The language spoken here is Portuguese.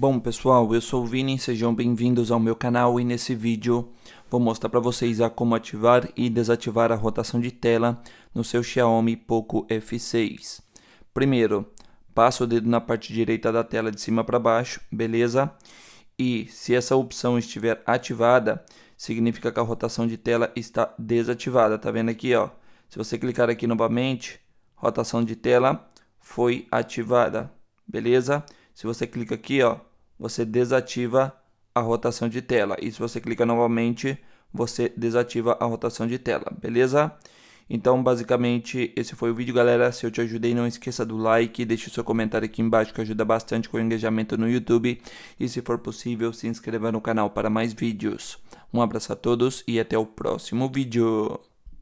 Bom pessoal, eu sou o Vini, sejam bem-vindos ao meu canal e nesse vídeo vou mostrar para vocês a como ativar e desativar a rotação de tela no seu Xiaomi Poco F6. Primeiro, passa o dedo na parte direita da tela de cima para baixo, beleza? E se essa opção estiver ativada, significa que a rotação de tela está desativada, tá vendo aqui ó? Se você clicar aqui novamente, rotação de tela foi ativada, beleza? Se você clica aqui, ó, você desativa a rotação de tela. E se você clica novamente, você desativa a rotação de tela, beleza? Então, basicamente, esse foi o vídeo, galera. Se eu te ajudei, não esqueça do like, deixe seu comentário aqui embaixo que ajuda bastante com o engajamento no YouTube. E se for possível, se inscreva no canal para mais vídeos. Um abraço a todos e até o próximo vídeo.